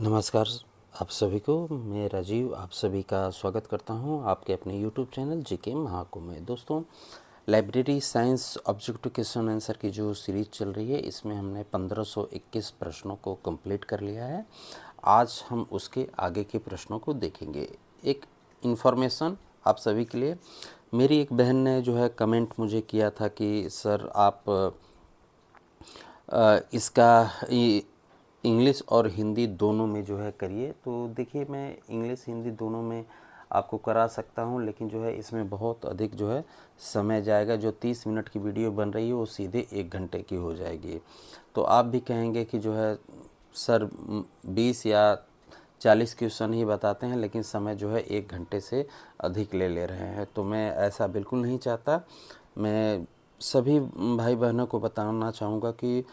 नमस्कार आप सभी को मैं राजीव आप सभी का स्वागत करता हूं आपके अपने यूट्यूब चैनल जी के महाकुंभ में दोस्तों library science objective question answer की जो सीरीज चल रही है इसमें हमने 1521 प्रश्नों को कंप्लीट कर लिया है आज हम उसके आगे के प्रश्नों को देखेंगे एक इन्फॉर्मेशन आप सभी के लिए मेरी एक बहन ने जो है कमेंट मुझे किया था कि सर आप आ, इसका इंग्लिश और हिंदी दोनों में जो है करिए तो देखिए मैं इंग्लिश हिंदी दोनों में आपको करा सकता हूँ लेकिन जो है इसमें बहुत अधिक जो है समय जाएगा जो तीस मिनट की वीडियो बन रही है वो सीधे एक घंटे की हो जाएगी तो आप भी कहेंगे कि जो है सर बीस या चालीस क्वेश्चन ही बताते हैं लेकिन समय जो है एक घंटे से अधिक ले ले रहे हैं तो मैं ऐसा बिल्कुल नहीं चाहता मैं सभी भाई बहनों को बताना चाहूँगा कि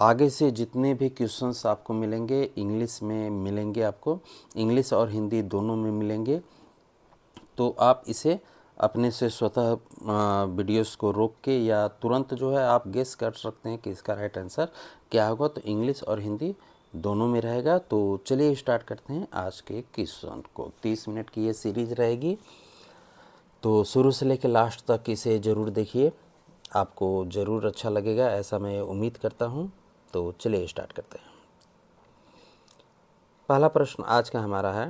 आगे से जितने भी क्वेश्चंस आपको मिलेंगे इंग्लिश में मिलेंगे आपको इंग्लिश और हिंदी दोनों में मिलेंगे तो आप इसे अपने से स्वतः वीडियोस को रोक के या तुरंत जो है आप गेस कर सकते हैं कि इसका राइट आंसर क्या होगा तो इंग्लिश और हिंदी दोनों में रहेगा तो चलिए स्टार्ट करते हैं आज के क्वेश्चन को तीस मिनट की ये सीरीज रहेगी तो शुरू से लेकर लास्ट तक इसे ज़रूर देखिए आपको ज़रूर अच्छा लगेगा ऐसा मैं उम्मीद करता हूँ तो चलिए स्टार्ट करते हैं पहला प्रश्न आज का हमारा है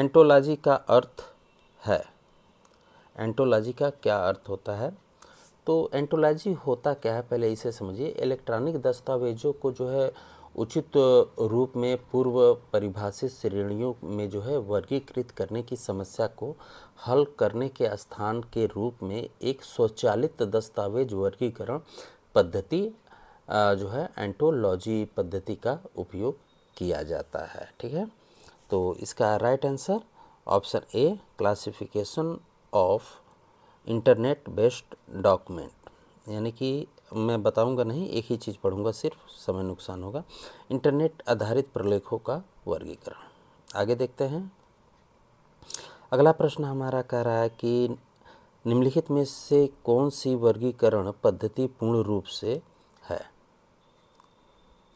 एंटोलॉजी का अर्थ है एंटोलॉजी का क्या अर्थ होता है तो एंटोलॉजी होता क्या है पहले इसे समझिए इलेक्ट्रॉनिक दस्तावेजों को जो है उचित रूप में पूर्व परिभाषित श्रेणियों में जो है वर्गीकृत करने की समस्या को हल करने के स्थान के रूप में एक स्वचालित दस्तावेज वर्गीकरण पद्धति जो है एंटोलॉजी पद्धति का उपयोग किया जाता है ठीक है तो इसका right answer option A classification of internet based document यानी कि मैं बताऊंगा नहीं एक ही चीज़ पढ़ूंगा सिर्फ समय नुकसान होगा इंटरनेट आधारित प्रलेखों का वर्गीकरण आगे देखते हैं अगला प्रश्न हमारा कह रहा है कि निम्नलिखित में से कौन सी वर्गीकरण पद्धति पूर्ण रूप से है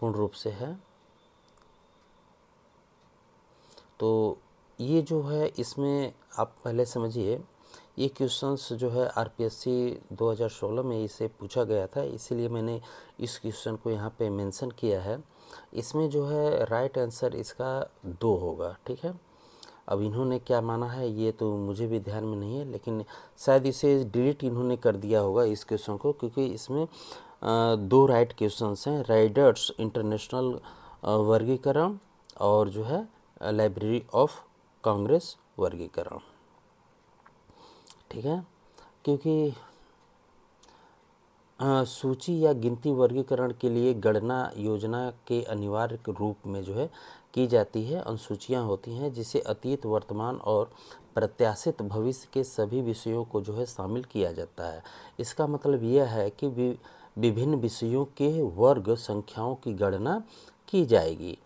पूर्ण रूप से है तो ये जो है इसमें आप पहले समझिए ये क्वेश्चंस जो है आरपीएससी 2016 में इसे पूछा गया था इसीलिए मैंने इस क्वेश्चन को यहाँ पे मेंशन किया है इसमें जो है राइट आंसर इसका दो होगा ठीक है अब इन्होंने क्या माना है ये तो मुझे भी ध्यान में नहीं है लेकिन शायद इसे डिलीट इन्होंने कर दिया होगा इस क्वेश्चन को क्योंकि इसमें दो राइट क्वेश्चंस हैं राइडर्स इंटरनेशनल वर्गीकरण और जो है लाइब्रेरी ऑफ कांग्रेस वर्गीकरण ठीक है क्योंकि आ, सूची या गिनती वर्गीकरण के लिए गणना योजना के अनिवार्य रूप में जो है की जाती है अनुसूचियाँ होती हैं जिसे अतीत वर्तमान और प्रत्याशित भविष्य के सभी विषयों को जो है शामिल किया जाता है इसका मतलब यह है कि विभिन्न विषयों के वर्ग संख्याओं की गणना की जाएगी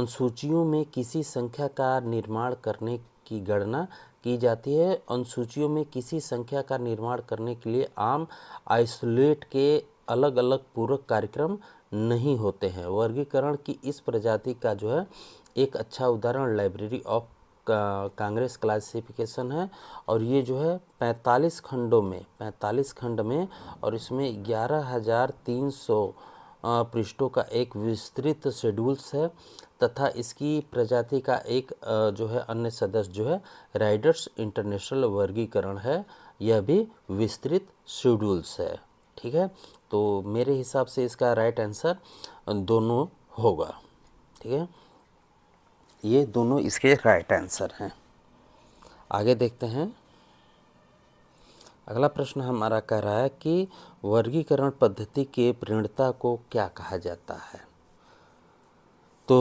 अनुसूचियों में किसी संख्या का निर्माण करने की गणना की जाती है अनुसूचियों में किसी संख्या का निर्माण करने के लिए आम आइसोलेट के अलग अलग पूरक कार्यक्रम नहीं होते हैं वर्गीकरण की इस प्रजाति का जो है एक अच्छा उदाहरण लाइब्रेरी ऑफ कांग्रेस क्लासिफिकेशन है और ये जो है 45 खंडों में 45 खंड में और इसमें ग्यारह हज़ार तीन सौ पृष्ठों का एक विस्तृत शेड्यूल्स है तथा इसकी प्रजाति का एक जो है अन्य सदस्य जो है राइडर्स इंटरनेशनल वर्गीकरण है यह भी विस्तृत शेड्यूल्स है ठीक है तो मेरे हिसाब से इसका राइट आंसर दोनों होगा ठीक है ये दोनों इसके राइट आंसर हैं आगे देखते हैं अगला प्रश्न हमारा कह रहा है कि वर्गीकरण पद्धति के प्रणता को क्या कहा जाता है तो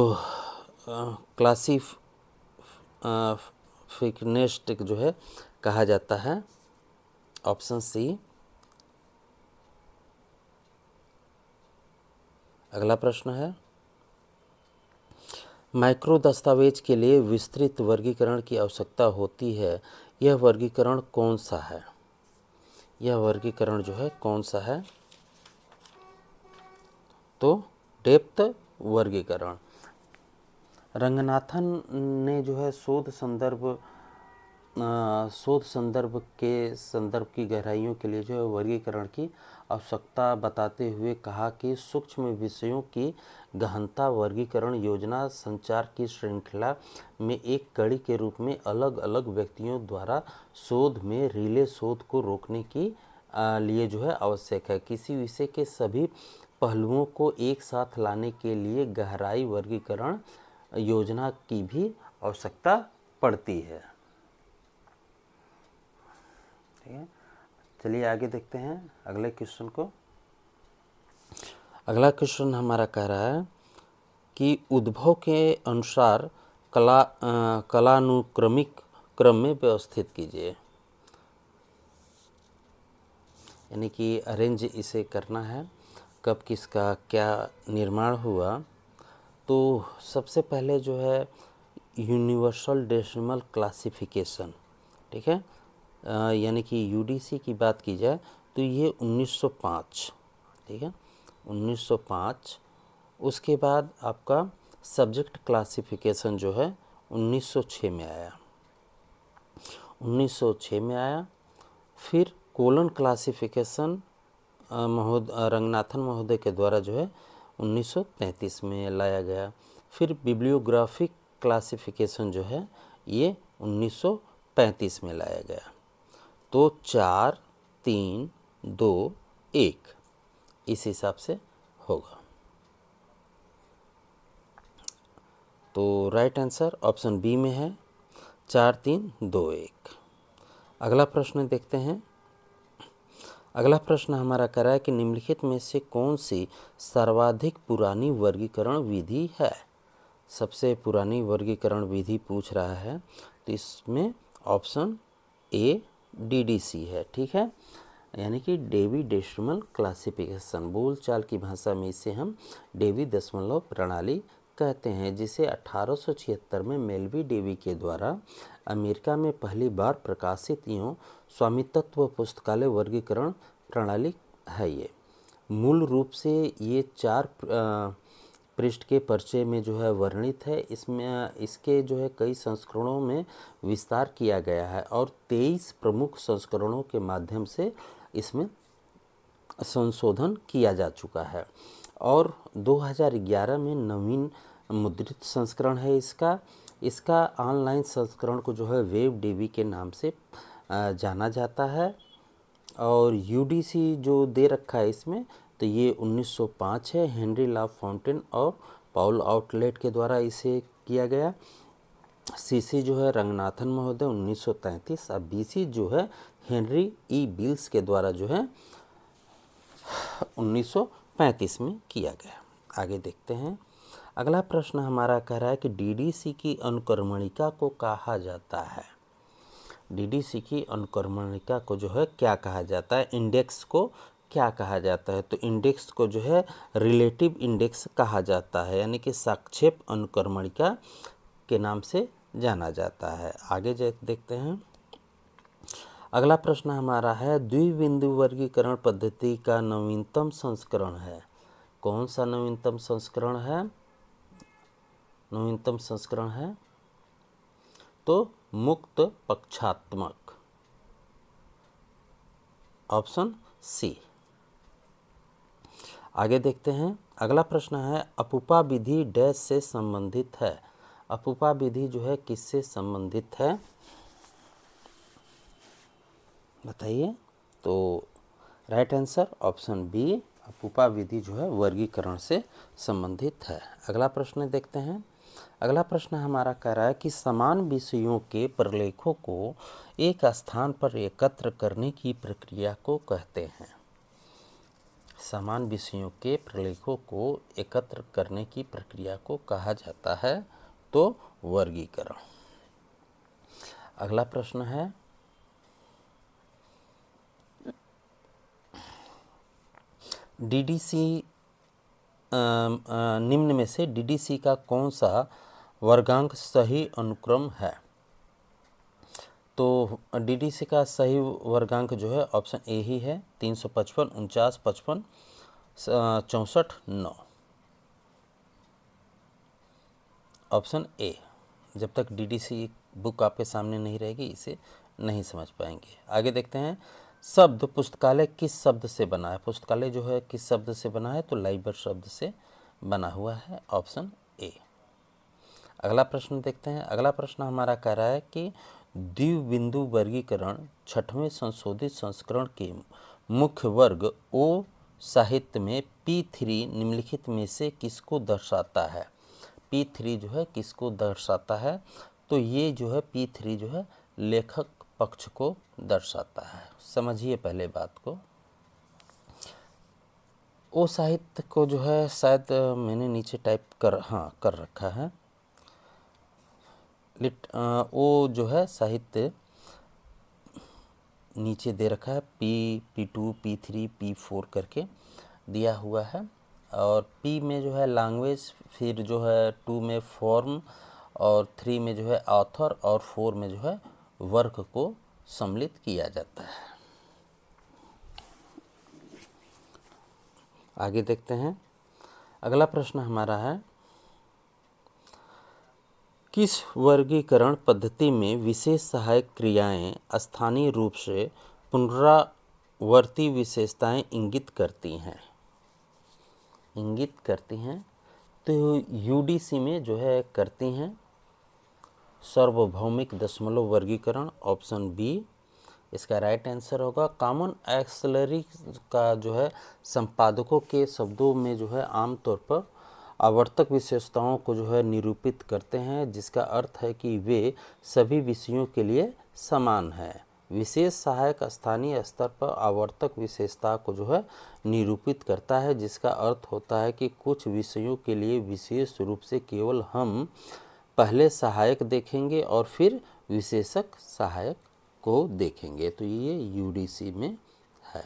क्लासिफ फिकनेस्ट जो है कहा जाता है ऑप्शन सी अगला प्रश्न है माइक्रो दस्तावेज के लिए विस्तृत वर्गीकरण की आवश्यकता होती है यह वर्गीकरण कौन सा है यह वर्गीकरण जो है कौन सा है तो डेप्थ वर्गीकरण रंगनाथन ने जो है शोध संदर्भ शोध संदर्भ के संदर्भ की गहराइयों के लिए जो है वर्गीकरण की आवश्यकता बताते हुए कहा कि सूक्ष्म विषयों की गहनता वर्गीकरण योजना संचार की श्रृंखला में एक कड़ी के रूप में अलग अलग व्यक्तियों द्वारा शोध में रिले शोध को रोकने की लिए जो है आवश्यक है किसी विषय के सभी पहलुओं को एक साथ लाने के लिए गहराई वर्गीकरण योजना की भी आवश्यकता पड़ती है ठीक है चलिए आगे देखते हैं अगले क्वेश्चन को अगला क्वेश्चन हमारा कह रहा है कि उद्भव के अनुसार कला कलानुक्रमिक क्रम में व्यवस्थित कीजिए यानी कि अरेंज इसे करना है कब किसका क्या निर्माण हुआ तो सबसे पहले जो है यूनिवर्सल डेसिमल क्लासिफिकेशन ठीक है यानी कि यूडीसी की बात की जाए तो ये 1905 ठीक है 1905 उसके बाद आपका सब्जेक्ट क्लासिफिकेशन जो है 1906 में आया 1906 में आया फिर कोलन क्लासिफिकेशन महोद रंगनाथन महोदय के द्वारा जो है 1933 में लाया गया फिर बिब्लियोग्राफिक क्लासिफिकेशन जो है ये 1935 में लाया गया तो चार तीन दो एक इस हिसाब से होगा तो राइट आंसर ऑप्शन बी में है चार तीन दो एक अगला प्रश्न देखते हैं अगला प्रश्न हमारा करा है कि निम्नलिखित में से कौन सी सर्वाधिक पुरानी वर्गीकरण विधि है सबसे पुरानी वर्गीकरण विधि पूछ रहा है तो इसमें ऑप्शन ए डीडीसी है ठीक है यानी कि डेवी डेसिमल क्लासिफिकेशन बोलचाल की भाषा में इसे हम डेवी दशमलव प्रणाली कहते हैं जिसे 1876 में मेलवी डेवी के द्वारा अमेरिका में पहली बार प्रकाशित यों स्वामित्व पुस्तकालय वर्गीकरण प्रणाली है ये मूल रूप से ये चार पृष्ठ के परिचय में जो है वर्णित है इसमें इसके जो है कई संस्करणों में विस्तार किया गया है और तेईस प्रमुख संस्करणों के माध्यम से इसमें संशोधन किया जा चुका है और 2011 में नवीन मुद्रित संस्करण है इसका इसका ऑनलाइन संस्करण को जो है वेब डीबी के नाम से जाना जाता है और यूडीसी जो दे रखा है इसमें तो ये 1905 है हेनरी ला फाउंटेन और पाउल आउटलेट के द्वारा इसे किया गया सीसी जो है रंगनाथन महोदय 1933 और बीसी जो है हेनरी ई बिल्स के द्वारा जो है 1935 में किया गया आगे देखते हैं अगला प्रश्न हमारा कह रहा है कि डीडीसी की अनुकर्मणिका को कहा जाता है डीडीसी की अनुकर्मणिका को जो है क्या कहा जाता है इंडेक्स को क्या कहा जाता है तो इंडेक्स को जो है रिलेटिव इंडेक्स कहा जाता है यानी कि साक्षेप अनुक्रमणिका के नाम से जाना जाता है आगे देखते हैं अगला प्रश्न हमारा है द्विबिंदु वर्गीकरण पद्धति का नवीनतम संस्करण है कौन सा नवीनतम संस्करण है नवीनतम संस्करण है तो मुक्त पक्षात्मक ऑप्शन सी आगे देखते हैं अगला प्रश्न है अपूपा विधि डैश से संबंधित है अपूपा विधि जो है किससे संबंधित है बताइए तो राइट आंसर ऑप्शन बी अपूपा विधि जो है वर्गीकरण से संबंधित है अगला प्रश्न देखते हैं अगला प्रश्न हमारा कह रहा है कि समान विषयों के प्रलेखों को एक स्थान पर एकत्र करने की प्रक्रिया को कहते हैं समान विषयों के प्रलेखों को एकत्र करने की प्रक्रिया को कहा जाता है तो वर्गीकरण अगला प्रश्न है डीडीसी निम्न में से डीडीसी का कौन सा वर्गांक सही अनुक्रम है तो डीडीसी का सही वर्गांक जो है ऑप्शन ए ही है तीन सौ पचपन उनचास पचपन चौंसठ नौ ऑप्शन ए जब तक डीडीसी बुक आपके सामने नहीं रहेगी इसे नहीं समझ पाएंगे आगे देखते हैं शब्द पुस्तकालय किस शब्द से बना है पुस्तकालय जो है किस शब्द से बना है तो लाइबर शब्द से बना हुआ है ऑप्शन ए अगला प्रश्न देखते हैं अगला प्रश्न हमारा कह रहा है कि दीव बिंदु वर्गीकरण छठवें संशोधित संस्करण के मुख्य वर्ग ओ साहित्य में पी थ्री निम्नलिखित में से किसको दर्शाता है पी थ्री जो है किसको दर्शाता है तो ये जो है पी थ्री जो है लेखक पक्ष को दर्शाता है समझिए पहले बात को ओ साहित्य को जो है शायद मैंने नीचे टाइप कर हाँ कर रखा है लिट आ, वो जो है साहित्य नीचे दे रखा है P P two P three P four करके दिया हुआ है और पी में जो है लैंग्वेज फिर जो है टू में फॉर्म और थ्री में जो है ऑथर और फोर में जो है वर्क को सम्मिलित किया जाता है आगे देखते हैं अगला प्रश्न हमारा है किस वर्गीकरण पद्धति में विशेष सहायक क्रियाएँ स्थानीय रूप से पुनरावर्ती विशेषताएँ इंगित करती हैं इंगित करती हैं तो यूडीसी में जो है करती हैं सार्वभौमिक दशमलव वर्गीकरण ऑप्शन बी इसका राइट आंसर होगा कॉमन एक्सलरी का जो है संपादकों के शब्दों में जो है आमतौर पर आवर्तक विशेषताओं को जो है निरूपित करते हैं जिसका अर्थ है कि वे सभी विषयों के लिए समान है विशेष सहायक स्थानीय स्तर पर आवर्तक विशेषता को जो है निरूपित करता है जिसका अर्थ होता है कि कुछ विषयों के लिए विशेष रूप से केवल हम पहले सहायक देखेंगे और फिर विशेषक सहायक को देखेंगे तो ये यूडीसी में है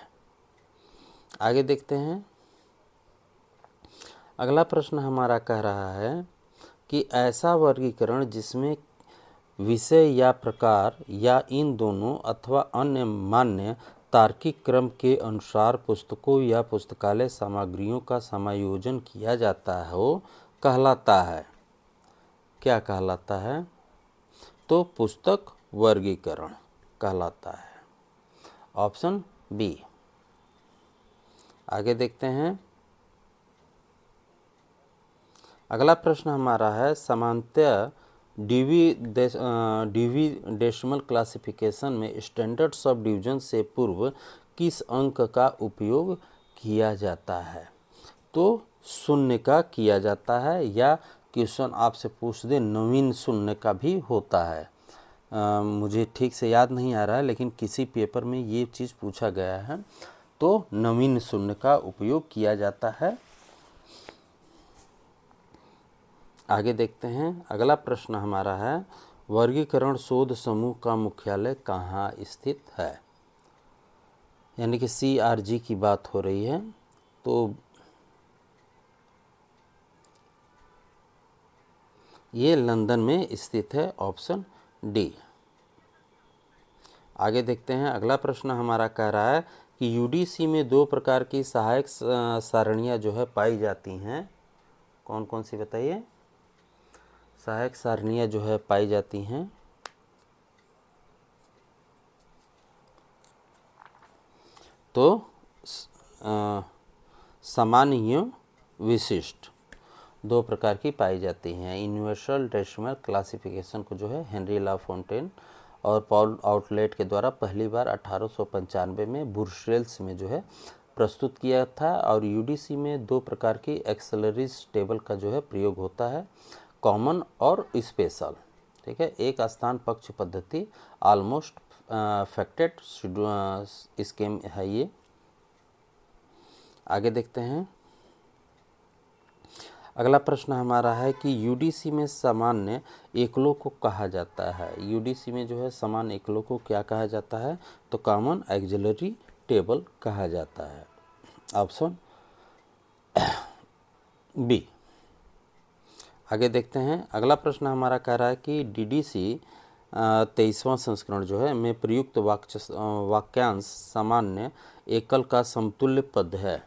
आगे देखते हैं अगला प्रश्न हमारा कह रहा है कि ऐसा वर्गीकरण जिसमें विषय या प्रकार या इन दोनों अथवा अन्य मान्य तार्किक क्रम के अनुसार पुस्तकों या पुस्तकालय सामग्रियों का समायोजन किया जाता है हो कहलाता है क्या कहलाता है तो पुस्तक वर्गीकरण कहलाता है ऑप्शन बी आगे देखते हैं अगला प्रश्न हमारा है सामान्यतः डीवी डीवी डेसिमल क्लासिफिकेशन में स्टैंडर्ड सब डिवीजन से पूर्व किस अंक का उपयोग किया जाता है तो शून्य का किया जाता है या क्वेश्चन आपसे पूछ दे नवीन शून्य का भी होता है आ, मुझे ठीक से याद नहीं आ रहा है लेकिन किसी पेपर में ये चीज़ पूछा गया है तो नवीन शून्य का उपयोग किया जाता है आगे देखते हैं अगला प्रश्न हमारा है वर्गीकरण शोध समूह का मुख्यालय कहाँ स्थित है यानी कि सी आर जी की बात हो रही है तो ये लंदन में स्थित है ऑप्शन डी आगे देखते हैं अगला प्रश्न हमारा कह रहा है कि यूडीसी में दो प्रकार की सहायक सारणियाँ जो है पाई जाती हैं कौन कौन सी बताइए सहायक सारणियाँ जो है पाई जाती हैं तो सामान्य विशिष्ट दो प्रकार की पाई जाती हैं यूनिवर्सल डेसिमल क्लासिफिकेशन को जो है हेनरी ला फोंटेन और पॉल आउटलेट के द्वारा पहली बार अठारह में बुर्शेल्स में जो है प्रस्तुत किया था और यूडीसी में दो प्रकार की एक्सलरीज टेबल का जो है प्रयोग होता है कॉमन और स्पेशल ठीक है एक स्थान पक्ष पद्धति ऑलमोस्ट फैक्टेड स्कीम है ये आगे देखते हैं अगला प्रश्न हमारा है कि यूडीसी में सामान्य एकलों को कहा जाता है यूडीसी में जो है सामान्य एकलों को क्या कहा जाता है तो कॉमन एक्जलरी टेबल कहा जाता है ऑप्शन बी आगे देखते हैं अगला प्रश्न हमारा कह रहा है कि डी डी सी तेईसवां संस्करण जो है में प्रयुक्त वाक्य वाक्यांश सामान्य एकल का समतुल्य पद है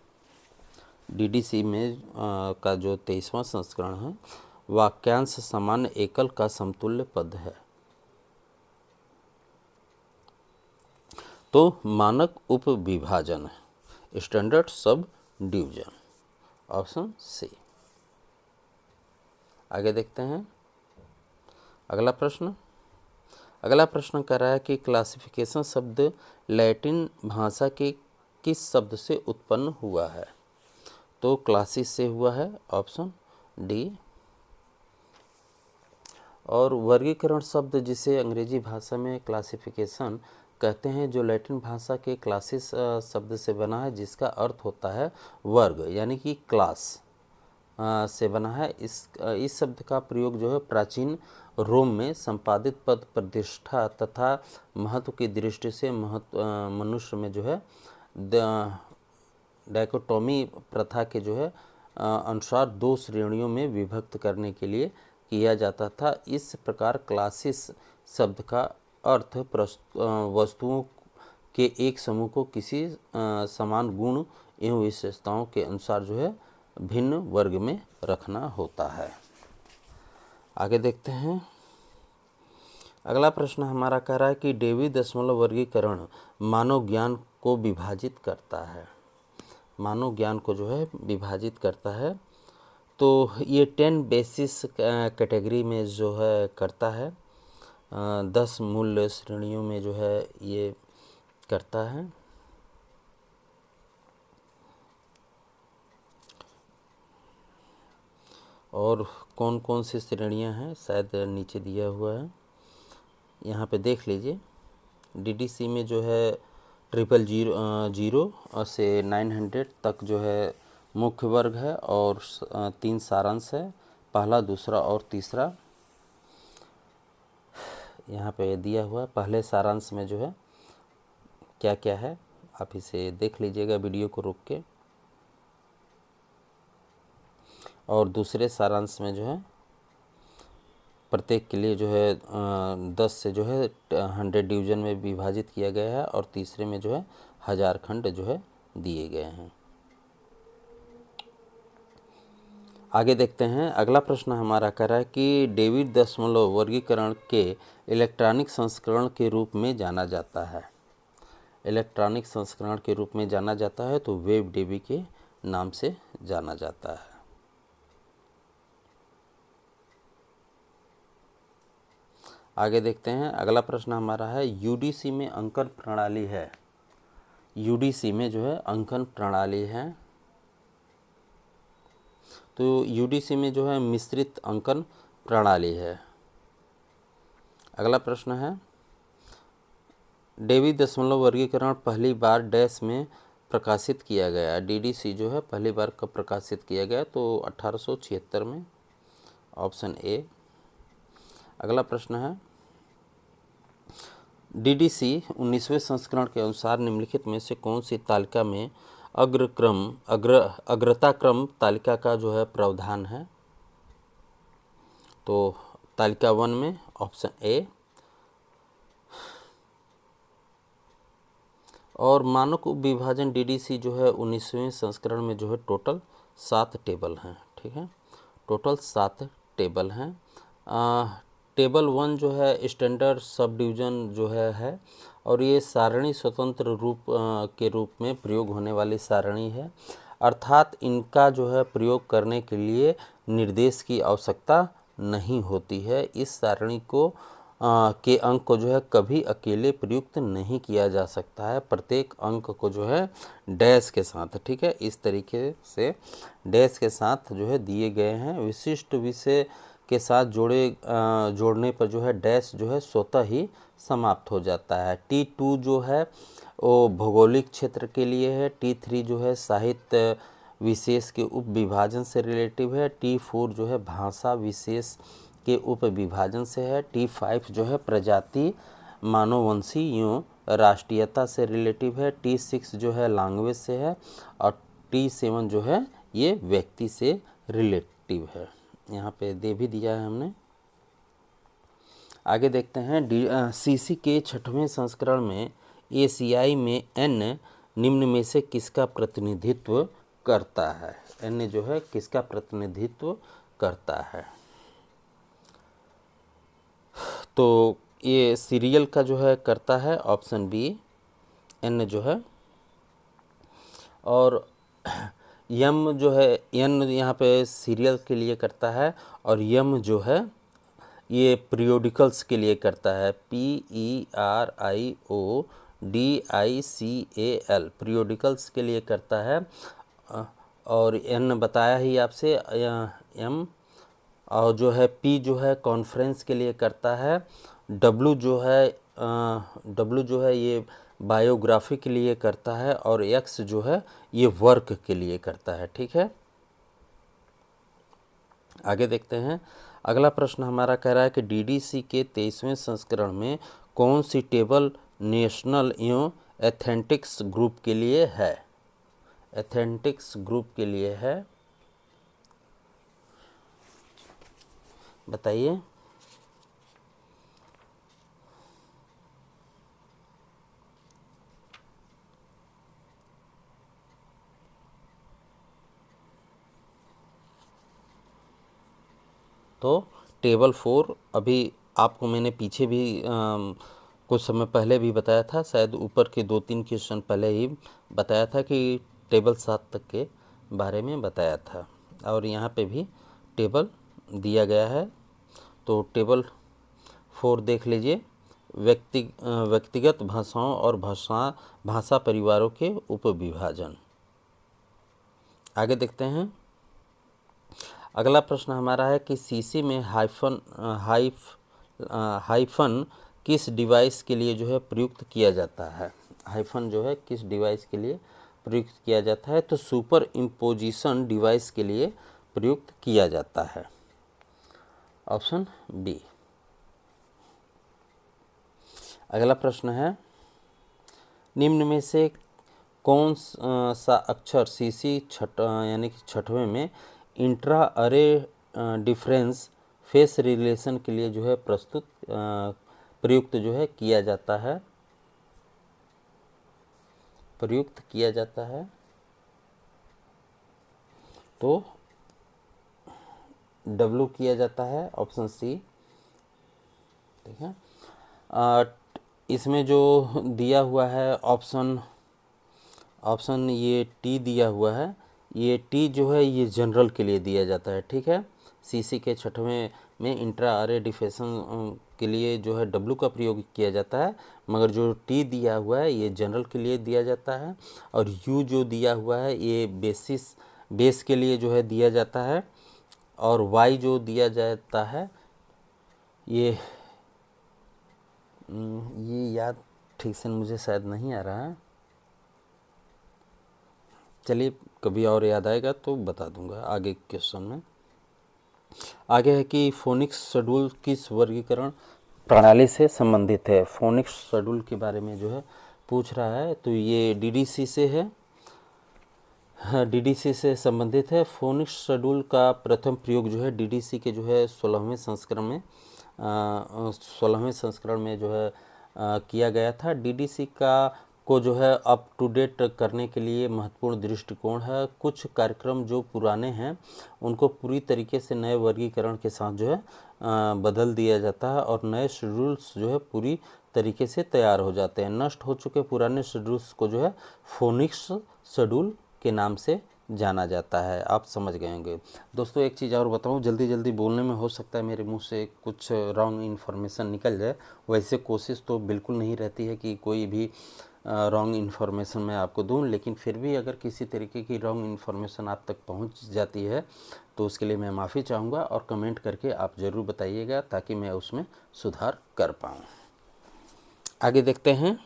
डी डी सी में आ, का जो तेईसवां संस्करण है वाक्यांश सामान्य एकल का समतुल्य पद है तो मानक उपविभाजन standard sub division option C आगे देखते हैं अगला प्रश्न अगला प्रश्न कह रहा है कि क्लासिफिकेशन शब्द लैटिन भाषा के किस शब्द से उत्पन्न हुआ है तो क्लासिस से हुआ है ऑप्शन डी और वर्गीकरण शब्द जिसे अंग्रेजी भाषा में क्लासिफिकेशन कहते हैं जो लैटिन भाषा के क्लासिस शब्द से बना है जिसका अर्थ होता है वर्ग यानी कि क्लास से बना है इस इस शब्द का प्रयोग जो है प्राचीन रोम में संपादित पद प्रतिष्ठा तथा महत्व की दृष्टि से महत्व मनुष्य में जो है डायकोटोमी प्रथा के जो है अनुसार दो श्रेणियों में विभक्त करने के लिए किया जाता था इस प्रकार क्लासिस शब्द का अर्थ वस्तुओं के एक समूह को किसी समान गुण एवं विशेषताओं के अनुसार जो है भिन्न वर्ग में रखना होता है आगे देखते हैं अगला प्रश्न हमारा कह रहा है कि डेवी दशमलव वर्गीकरण मानव ज्ञान को विभाजित करता है मानव ज्ञान को जो है विभाजित करता है तो ये टेन बेसिस कैटेगरी में जो है करता है दस मूल्य श्रेणियों में जो है ये करता है और कौन कौन सी श्रेणियां हैं शायद नीचे दिया हुआ है यहाँ पे देख लीजिए डीडीसी में जो है ट्रिपल जीरो जीरो से नाइन हंड्रेड तक जो है मुख्य वर्ग है और तीन सारांश है पहला दूसरा और तीसरा यहाँ पे दिया हुआ है पहले सारांश में जो है क्या क्या है आप इसे देख लीजिएगा वीडियो को रोक के और दूसरे सारांश में जो है प्रत्येक के लिए जो है दस से जो है हंड्रेड डिवीजन में विभाजित किया गया है और तीसरे में जो है हजार खंड जो है दिए गए हैं आगे देखते हैं अगला प्रश्न हमारा कह रहा है कि डेविड दशमलव वर्गीकरण के इलेक्ट्रॉनिक संस्करण के रूप में जाना जाता है इलेक्ट्रॉनिक संस्करण के रूप में जाना जाता है तो वेब डेवी के नाम से जाना जाता है आगे देखते हैं अगला प्रश्न हमारा है यूडीसी में अंकन प्रणाली है यूडीसी में जो है अंकन प्रणाली है तो यूडीसी में जो है मिश्रित अंकन प्रणाली है अगला प्रश्न है डेवी दशमलव वर्गीकरण पहली बार डैश में प्रकाशित किया गया डीडीसी जो है पहली बार कब प्रकाशित किया गया तो 1876 में ऑप्शन ए अगला प्रश्न है डीडीसी 19वें संस्करण के अनुसार निम्नलिखित में से कौन सी तालिका में अग्रक्रम अग्र अग्रता क्रम तालिका का जो है प्रावधान है तो तालिका वन में ऑप्शन ए और मानक विभाजन डीडीसी जो है 19वें संस्करण में जो है टोटल सात टेबल हैं ठीक है टोटल सात टेबल हैं टेबल वन जो है स्टैंडर्ड सब डिवीज़न जो है है और ये सारणी स्वतंत्र रूप आ, के रूप में प्रयोग होने वाली सारणी है अर्थात इनका जो है प्रयोग करने के लिए निर्देश की आवश्यकता नहीं होती है इस सारणी को आ, के अंक को जो है कभी अकेले प्रयुक्त नहीं किया जा सकता है प्रत्येक अंक को जो है डैश के साथ ठीक है इस तरीके से डैश के साथ जो है दिए गए हैं विशिष्ट विषय के साथ जोड़े जोड़ने पर जो है डैश जो है स्वतः ही समाप्त हो जाता है टी टू जो है वो भौगोलिक क्षेत्र के लिए है टी थ्री जो है साहित्य विशेष के उप विभाजन से रिलेटिव है टी फोर जो है भाषा विशेष के उप विभाजन से है टी फाइव जो है प्रजाति मानववंशी यूँ राष्ट्रीयता से रिलेटिव है टी सिक्स जो है लैंग्वेज से है और टी सेवन जो है ये व्यक्ति से रिलेटिव है यहाँ पे दे भी दिया है हमने आगे देखते हैं डी सी के छठवें संस्करण में एसीआई में एन निम्न में से किसका प्रतिनिधित्व करता है एन जो है किसका प्रतिनिधित्व करता है तो ये सीरियल का जो है करता है ऑप्शन बी एन जो है और यम जो है यन यहाँ पे सीरियल के लिए करता है और यम जो है ये पीरियोडिकल्स के लिए करता है P E R I O D I C A L periodicals के लिए करता है और एन बताया ही आपसे एम और जो है पी जो है कॉन्फ्रेंस के लिए करता है डब्लू जो है डब्लू जो है ये बायोग्राफी के लिए करता है और एक्स जो है ये वर्क के लिए करता है ठीक है आगे देखते हैं अगला प्रश्न हमारा कह रहा है कि डीडीसी के तेईसवें संस्करण में कौन सी टेबल नेशनल एवं एथेंटिक्स ग्रुप के लिए है एथेंटिक्स ग्रुप के लिए है बताइए तो टेबल फोर अभी आपको मैंने पीछे भी आ, कुछ समय पहले भी बताया था शायद ऊपर के दो तीन क्वेश्चन पहले ही बताया था कि टेबल सात तक के बारे में बताया था और यहाँ पे भी टेबल दिया गया है तो टेबल फोर देख लीजिए व्यक्ति व्यक्तिगत भाषाओं और भाषा भाषा परिवारों के उपविभाजन आगे देखते हैं अगला प्रश्न हमारा है कि सीसी में हाइफन हाइफ हाइफन किस डिवाइस के लिए जो है प्रयुक्त किया जाता है हाइफन जो है किस डिवाइस के लिए प्रयुक्त किया जाता है तो सुपर इम्पोजिशन डिवाइस के लिए प्रयुक्त किया जाता है ऑप्शन बी अगला प्रश्न है निम्न में से कौन सा अक्षर सीसी छठ यानी कि छठवें में इंट्रा अरे डिफरेंस फेस रिलेशन के लिए जो है प्रस्तुत प्रयुक्त जो है किया जाता है प्रयुक्त किया जाता है तो डब्लू किया जाता है ऑप्शन सी ठीक है इसमें जो दिया हुआ है ऑप्शन ऑप्शन ये टी दिया हुआ है ये टी जो है ये जनरल के लिए दिया जाता है ठीक है सीसी के छठवें में इंट्रा आर डिफेशन के लिए जो है डब्लू का प्रयोग किया जाता है मगर जो टी दिया हुआ है ये जनरल के लिए दिया जाता है और यू जो दिया हुआ है ये बेसिस बेस के लिए जो है दिया जाता है और वाई जो दिया जाता है ये ये याद ठीक से मुझे शायद नहीं आ रहा है चलिए कभी और याद आएगा तो बता दूंगा आगे क्वेश्चन में आगे है कि फोनिक्स शेड्यूल किस वर्गीकरण प्रणाली से संबंधित है फोनिक्स शेड्यूल के बारे में जो है पूछ रहा है तो ये डीडीसी से है डीडीसी हाँ, से संबंधित है फोनिक्स शेड्यूल का प्रथम प्रयोग जो है डीडीसी के जो है सोलहवें संस्करण में सोलहवें संस्करण में जो है आ, किया गया था डीडीसी का को जो है अप टू डेट करने के लिए महत्वपूर्ण दृष्टिकोण है कुछ कार्यक्रम जो पुराने हैं उनको पूरी तरीके से नए वर्गीकरण के साथ जो है बदल दिया जाता है और नए शेड्यूल्स जो है पूरी तरीके से तैयार हो जाते हैं नष्ट हो चुके पुराने शेड्यूल्स को जो है फोनिक्स शेड्यूल के नाम से जाना जाता है आप समझ गए होंगे दोस्तों एक चीज़ और बताऊँ जल्दी जल्दी बोलने में हो सकता है मेरे मुंह से कुछ रॉन्ग इन्फॉर्मेशन निकल जाए वैसे कोशिश तो बिल्कुल नहीं रहती है कि कोई भी रॉन्ग इन्फॉर्मेशन मैं आपको दूँ लेकिन फिर भी अगर किसी तरीके की रॉन्ग इन्फॉर्मेशन आप तक पहुँच जाती है तो उसके लिए मैं माफ़ी चाहूँगा और कमेंट करके आप ज़रूर बताइएगा ताकि मैं उसमें सुधार कर पाऊँ आगे देखते हैं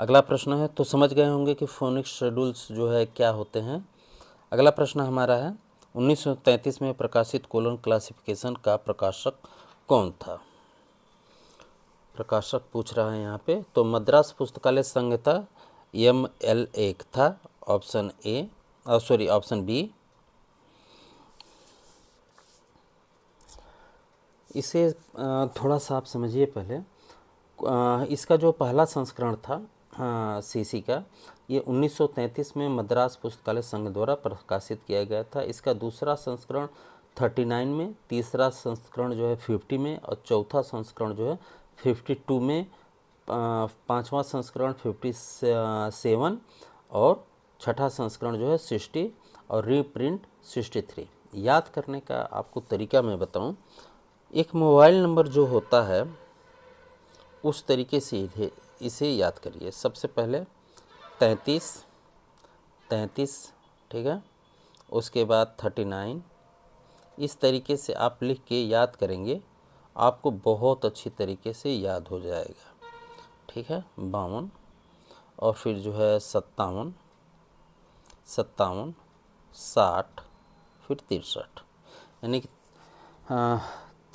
अगला प्रश्न है तो समझ गए होंगे कि फोनिक शेड्यूल्स जो है क्या होते हैं अगला प्रश्न हमारा है 1933 में प्रकाशित कोलन क्लासिफिकेशन का प्रकाशक कौन था प्रकाशक पूछ रहा है यहाँ पे तो मद्रास पुस्तकालय संघ था एम एल एक था option A sorry option B इसे थोड़ा सा आप समझिए पहले इसका जो पहला संस्करण था सी सीसी का ये 1933 में मद्रास पुस्तकालय संघ द्वारा प्रकाशित किया गया था इसका दूसरा संस्करण 39 में तीसरा संस्करण जो है 50 में और चौथा संस्करण जो है फिफ्टी टू में पाँचवा संस्करण फिफ्टी सेवन और छठा संस्करण जो है सिक्सटी और रीप्रिंट सिक्सटी थ्री याद करने का आपको तरीका मैं बताऊं एक मोबाइल नंबर जो होता है उस तरीके से इसे याद करिए सबसे पहले तैंतीस तैंतीस ठीक है उसके बाद थर्टी नाइन इस तरीके से आप लिख के याद करेंगे आपको बहुत अच्छी तरीके से याद हो जाएगा ठीक है बावन और फिर जो है सत्तावन सत्तावन साठ फिर तिरसठ यानी कि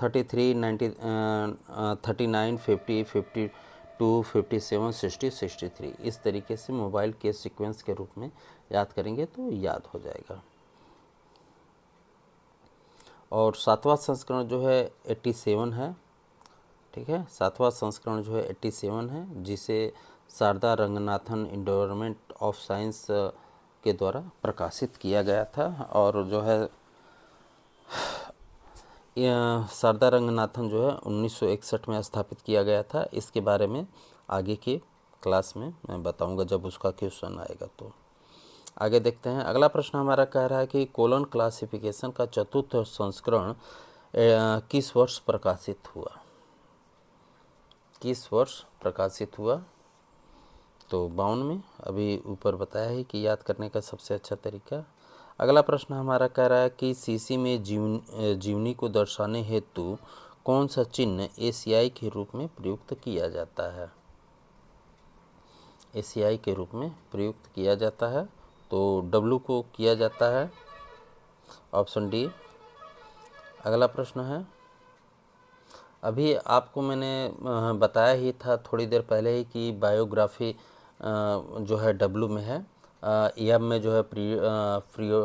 thirty three ninety thirty nine fifty fifty two fifty seven sixty sixty three इस तरीके से मोबाइल के सीक्वेंस के रूप में याद करेंगे तो याद हो जाएगा और सातवां संस्करण जो है 87 है ठीक है सातवां संस्करण जो है 87 है जिसे Sarada Ranganathan endowment of science के द्वारा प्रकाशित किया गया था और जो है शारदा रंगनाथन जो है 1961 में स्थापित किया गया था इसके बारे में आगे के क्लास में मैं बताऊंगा जब उसका क्वेश्चन आएगा तो आगे देखते हैं अगला प्रश्न हमारा कह रहा है कि कोलन क्लासिफिकेशन का चतुर्थ संस्करण किस वर्ष प्रकाशित हुआ किस वर्ष प्रकाशित हुआ तो बावन में अभी ऊपर बताया है कि याद करने का सबसे अच्छा तरीका अगला प्रश्न हमारा कह रहा है कि सीसी में जीवन जीवनी को दर्शाने हेतु कौन सा चिन्ह एशियाई के रूप में प्रयुक्त किया जाता है एशियाई के रूप में प्रयुक्त किया जाता है तो डब्लू को किया जाता है ऑप्शन डी अगला प्रश्न है अभी आपको मैंने बताया ही था थोड़ी देर पहले ही कि बायोग्राफी जो है डब्लू में है एम में जो है प्री प्रियो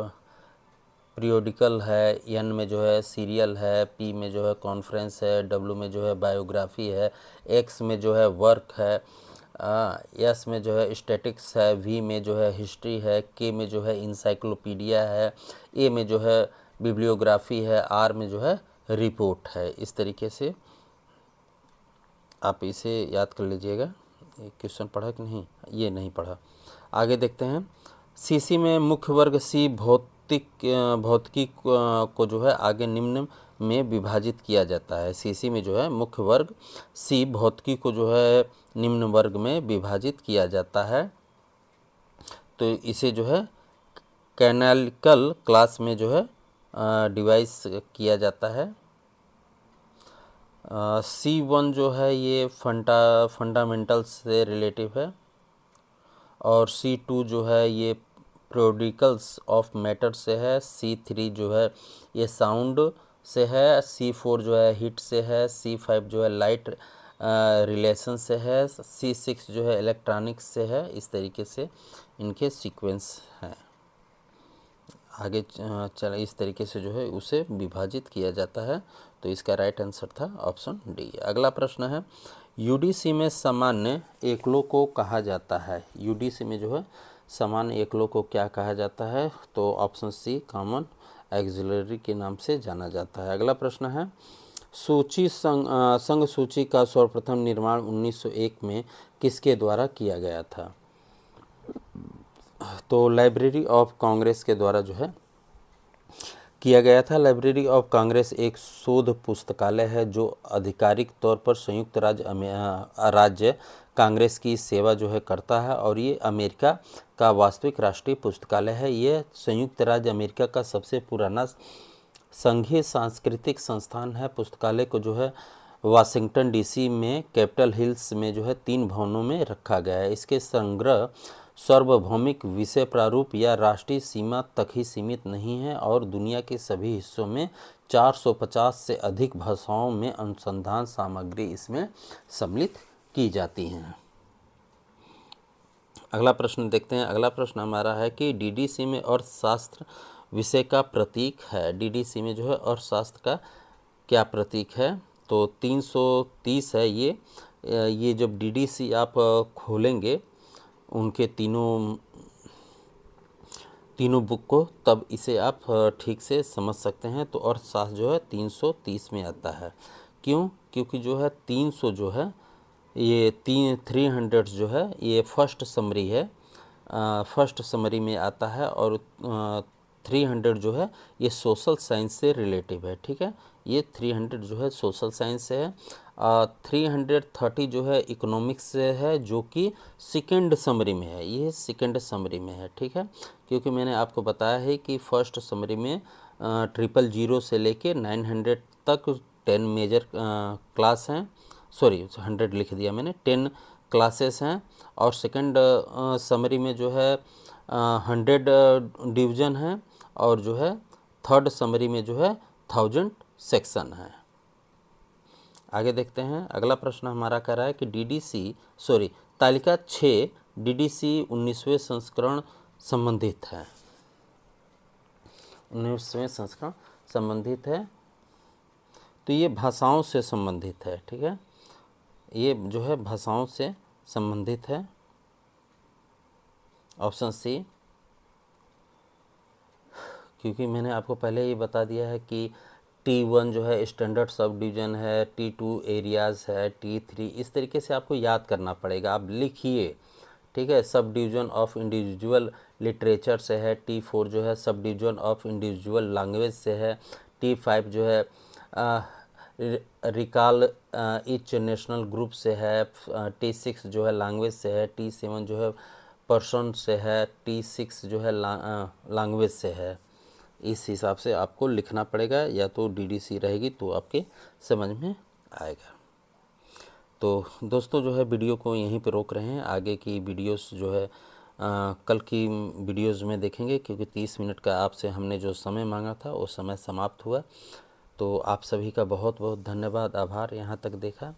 पीरियोडिकल है एन में जो है सीरियल है पी में जो है कॉन्फ्रेंस है डब्ल्यू में जो है बायोग्राफी है एक्स में जो है वर्क है हाँ, यस में जो है स्टेटिक्स है वी में जो है हिस्ट्री है के में जो है इंसाइक्लोपीडिया है ए में जो है बिब्लियोग्राफी है आर में जो है रिपोर्ट है इस तरीके से आप इसे याद कर लीजिएगा क्वेश्चन पढ़ा कि नहीं ये नहीं पढ़ा आगे देखते हैं सीसी में मुख्य वर्ग सी भौतिक भौतिकी को जो है आगे निम्न में विभाजित किया जाता है सीसी में जो है मुख्य वर्ग सी भौतिकी को जो है निम्न वर्ग में विभाजित किया जाता है तो इसे जो है कैनालिकल क्लास में जो है डिवाइस किया जाता है सी वन जो है ये फंडा फंडामेंटल से रिलेटिव है और सी टू जो है ये प्रोडिकल्स ऑफ मैटर से है सी थ्री जो है ये साउंड से है सी फोर जो है हीट से है सी फाइव जो है लाइट रिलेशन से है सी सिक्स जो है इलेक्ट्रॉनिक्स से है इस तरीके से इनके सीक्वेंस हैं आगे चल इस तरीके से जो है उसे विभाजित किया जाता है तो इसका राइट आंसर था ऑप्शन डी अगला प्रश्न है यूडीसी में सामान्य एकलों को कहा जाता है यूडीसी में जो है सामान्य एकलों को क्या कहा जाता है तो ऑप्शन सी कॉमन एक्जिलरी के नाम से जाना जाता है अगला प्रश्न है सूची संघ संघ सूची का सर्वप्रथम निर्माण 1901 में किसके द्वारा किया गया था तो लाइब्रेरी ऑफ कांग्रेस के द्वारा जो है किया गया था लाइब्रेरी ऑफ कांग्रेस एक शोध पुस्तकालय है जो आधिकारिक तौर पर संयुक्त राज्य राज्य कांग्रेस की सेवा जो है करता है और ये अमेरिका का वास्तविक राष्ट्रीय पुस्तकालय है ये संयुक्त राज्य अमेरिका का सबसे पुराना संघीय सांस्कृतिक संस्थान है पुस्तकालय को जो है वाशिंगटन डीसी में कैपिटल हिल्स में जो है तीन भवनों में रखा गया है इसके संग्रह सार्वभौमिक विषय प्रारूप या राष्ट्रीय सीमा तक ही सीमित नहीं है और दुनिया के सभी हिस्सों में 450 से अधिक भाषाओं में अनुसंधान सामग्री इसमें सम्मिलित की जाती हैं अगला प्रश्न देखते हैं अगला प्रश्न हमारा है कि डीडीसी में अर्थशास्त्र विषय का प्रतीक है डीडीसी में जो है अर्थशास्त्र का क्या प्रतीक है तो 330 है ये ये जब डीडीसी आप खोलेंगे उनके तीनों तीनों बुक को तब इसे आप ठीक से समझ सकते हैं तो अर्थशास्त्र जो है 330 में आता है क्यों क्योंकि जो है 300 जो है ये तीन थ्री हंड्रेड जो है ये फर्स्ट समरी है फर्स्ट समरी में आता है और थ्री हंड्रेड जो है ये सोशल साइंस से रिलेटिव है ठीक है ये थ्री हंड्रेड जो है सोशल साइंस से है थ्री हंड्रेड थर्टी जो है इकोनॉमिक्स से है जो कि सेकेंड समरी में है ये सेकेंड समरी में है ठीक है क्योंकि मैंने आपको बताया है कि फर्स्ट समरी में ट्रिपल जीरो से लेके नाइन हंड्रेड तक टेन मेजर क्लास हैं सॉरी हंड्रेड लिख दिया मैंने टेन क्लासेस हैं और सेकेंड समरी में जो है हंड्रेड डिवीज़न हैं और जो है थर्ड समरी में जो है थाउजेंड सेक्शन है आगे देखते हैं अगला प्रश्न हमारा कह रहा है कि डीडीसी सॉरी तालिका छः डीडीसी उन्नीसवें संस्करण संबंधित है उन्नीसवें संस्करण संबंधित है तो ये भाषाओं से संबंधित है ठीक है ये जो है भाषाओं से संबंधित है ऑप्शन सी क्योंकि मैंने आपको पहले ही बता दिया है कि टी वन जो है स्टैंडर्ड सब डिवीज़न है टी टू एरियाज़ है टी थ्री इस तरीके से आपको याद करना पड़ेगा आप लिखिए ठीक है sub division of individual literature से है टी फोर जो है sub division of individual language से है टी फाइव जो है रिकॉल इच नेशनल ग्रुप से है टी सिक्स जो है लैंग्वेज से है टी सेवन जो है पर्सन से है टी सिक्स जो है लैंग्वेज से है इस हिसाब से आपको लिखना पड़ेगा या तो डीडीसी रहेगी तो आपके समझ में आएगा तो दोस्तों जो है वीडियो को यहीं पर रोक रहे हैं आगे की वीडियोस जो है आ, कल की वीडियोस में देखेंगे क्योंकि तीस मिनट का आपसे हमने जो समय मांगा था वो समय समाप्त हुआ तो आप सभी का बहुत बहुत धन्यवाद आभार यहाँ तक देखा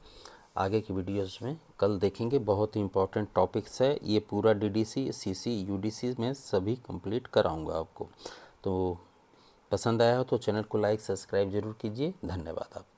आगे की वीडियोस में कल देखेंगे बहुत ही इंपॉर्टेंट टॉपिक्स है ये पूरा डीडीसी सीसी यूडीसी में सभी कंप्लीट कराऊंगा आपको तो पसंद आया हो तो चैनल को लाइक सब्सक्राइब जरूर कीजिए धन्यवाद आप